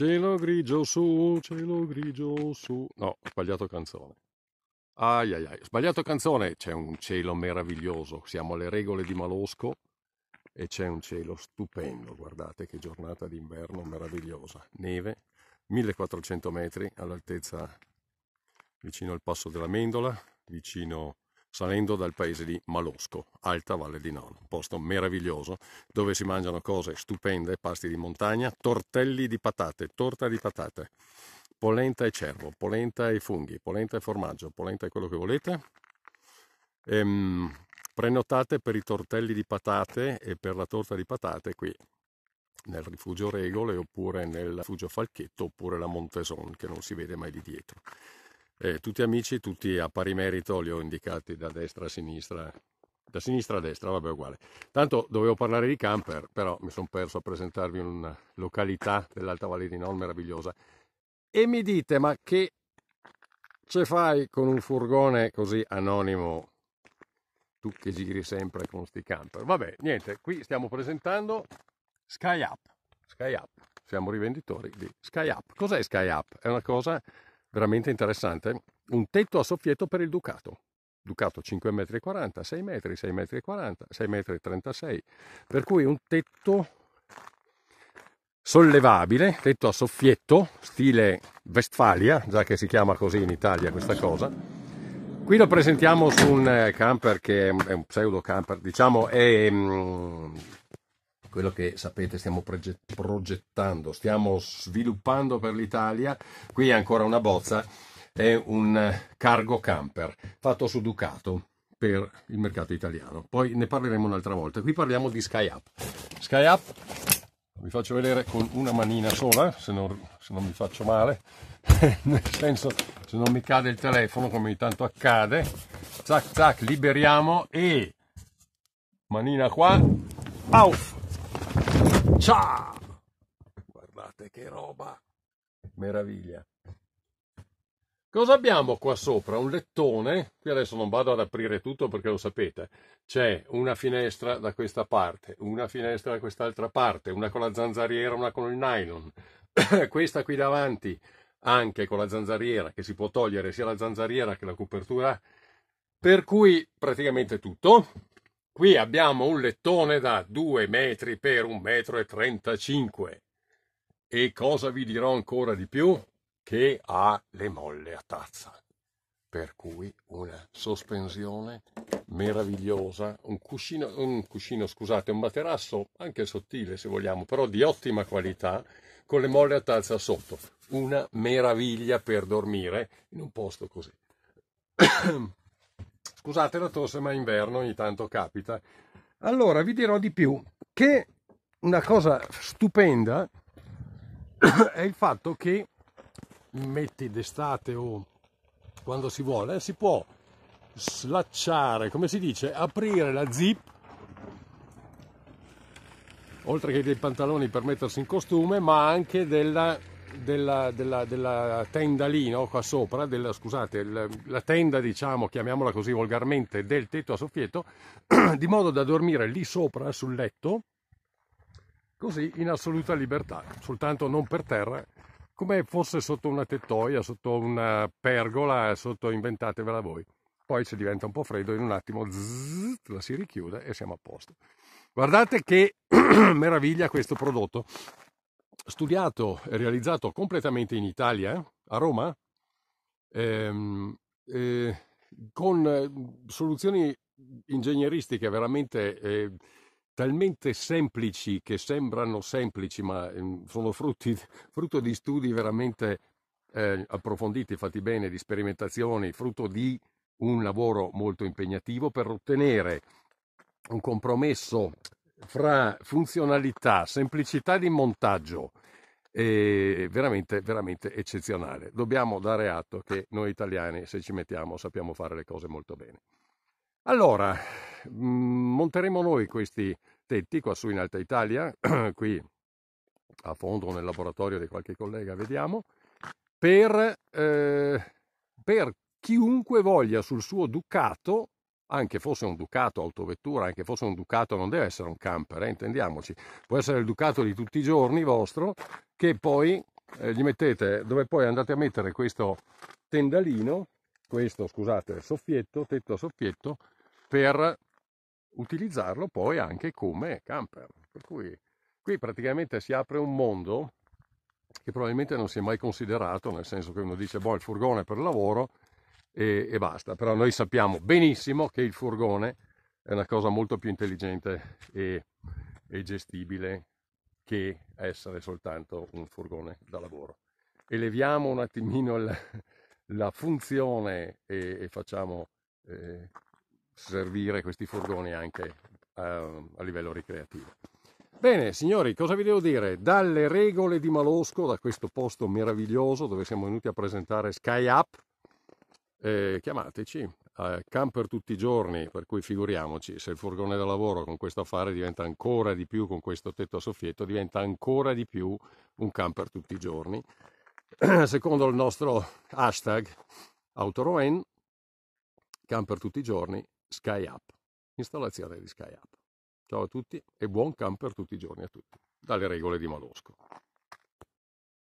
Cielo grigio su, cielo grigio su. No, ho sbagliato canzone. Ai ai ai, sbagliato canzone. C'è un cielo meraviglioso. Siamo alle regole di Malosco e c'è un cielo stupendo. Guardate che giornata d'inverno meravigliosa. Neve, 1400 metri all'altezza vicino al passo della Mendola, vicino salendo dal paese di Malosco, Alta Valle di Non, un posto meraviglioso dove si mangiano cose stupende, pasti di montagna, tortelli di patate, torta di patate, polenta e cervo, polenta e funghi, polenta e formaggio, polenta e quello che volete. Ehm, prenotate per i tortelli di patate e per la torta di patate qui nel rifugio Regole oppure nel rifugio Falchetto oppure la Monteson che non si vede mai di dietro. Eh, tutti amici, tutti a pari merito, li ho indicati da destra a sinistra, da sinistra a destra, vabbè uguale. Tanto dovevo parlare di camper, però mi sono perso a presentarvi una località dell'Alta Valle di Non meravigliosa. E mi dite, ma che ce fai con un furgone così anonimo? Tu che giri sempre con sti camper. Vabbè, niente, qui stiamo presentando Sky Up. Sky Up. Siamo rivenditori di Sky Up. Cos'è Sky Up? È una cosa veramente interessante, un tetto a soffietto per il Ducato. Ducato 5,40 m, 6 m, 6,40 m, 6,36 m, per cui un tetto sollevabile, tetto a soffietto, stile Westfalia, già che si chiama così in Italia questa cosa. Qui lo presentiamo su un eh, camper che è un pseudo camper, diciamo è mm, quello che sapete stiamo progettando, stiamo sviluppando per l'Italia, qui è ancora una bozza, è un cargo camper fatto su Ducato per il mercato italiano. Poi ne parleremo un'altra volta. Qui parliamo di SkyUp. SkyUp vi faccio vedere con una manina sola, se non, se non mi faccio male, nel senso se non mi cade il telefono come ogni tanto accade. Zac zac, liberiamo e manina qua. Auf! Ciao! Guardate che roba! Meraviglia! Cosa abbiamo qua sopra? Un lettone. Qui adesso non vado ad aprire tutto perché lo sapete. C'è una finestra da questa parte, una finestra da quest'altra parte, una con la zanzariera, una con il nylon. questa qui davanti, anche con la zanzariera, che si può togliere sia la zanzariera che la copertura. Per cui praticamente tutto. Qui abbiamo un lettone da 2 metri per 1,35 metro e E cosa vi dirò ancora di più? Che ha le molle a tazza. Per cui una sospensione meravigliosa, un cuscino, un cuscino, scusate, un materasso anche sottile se vogliamo, però di ottima qualità, con le molle a tazza sotto. Una meraviglia per dormire in un posto così. Scusate la tosse, ma inverno ogni tanto capita. Allora vi dirò di più che una cosa stupenda è il fatto che metti d'estate o quando si vuole si può slacciare, come si dice, aprire la zip oltre che dei pantaloni per mettersi in costume, ma anche della della, della, della, tenda lì, no, qua sopra, della, scusate, la, la tenda, diciamo, chiamiamola così volgarmente, del tetto a soffietto, di modo da dormire lì sopra, sul letto, così in assoluta libertà, soltanto non per terra, come fosse sotto una tettoia, sotto una pergola, sotto inventatevela voi. Poi se diventa un po' freddo, in un attimo zzz, la si richiude e siamo a posto. Guardate che meraviglia questo prodotto studiato e realizzato completamente in Italia, a Roma, ehm, eh, con eh, soluzioni ingegneristiche veramente eh, talmente semplici che sembrano semplici, ma eh, sono frutti, frutto di studi veramente eh, approfonditi, fatti bene, di sperimentazioni, frutto di un lavoro molto impegnativo per ottenere un compromesso fra funzionalità, semplicità di montaggio, e veramente, veramente eccezionale. Dobbiamo dare atto che noi italiani, se ci mettiamo, sappiamo fare le cose molto bene. Allora, mm, monteremo noi questi tetti qua su in Alta Italia, qui a fondo nel laboratorio di qualche collega, vediamo, per, eh, per chiunque voglia sul suo Ducato anche fosse un Ducato autovettura, anche fosse un Ducato non deve essere un camper, eh, intendiamoci, può essere il Ducato di tutti i giorni vostro, che poi eh, gli mettete, dove poi andate a mettere questo tendalino, questo scusate, soffietto, tetto a soffietto, per utilizzarlo poi anche come camper. Per cui qui praticamente si apre un mondo che probabilmente non si è mai considerato, nel senso che uno dice, boh, il furgone per lavoro, e, e basta. Però noi sappiamo benissimo che il furgone è una cosa molto più intelligente e, e gestibile che essere soltanto un furgone da lavoro. Eleviamo un attimino il, la funzione e, e facciamo eh, servire questi furgoni anche a, a, livello ricreativo. Bene, signori, cosa vi devo dire? Dalle regole di Malosco, da questo posto meraviglioso dove siamo venuti a presentare Sky Up, eh, chiamateci, eh, camper tutti i giorni, per cui figuriamoci, se il furgone da lavoro con questo affare diventa ancora di più, con questo tetto a soffietto, diventa ancora di più un camper tutti i giorni. Secondo il nostro hashtag AutoRoen, camper tutti i giorni, Sky Up, installazione di Sky Up. Ciao a tutti e buon camper tutti i giorni a tutti, dalle regole di Malosco.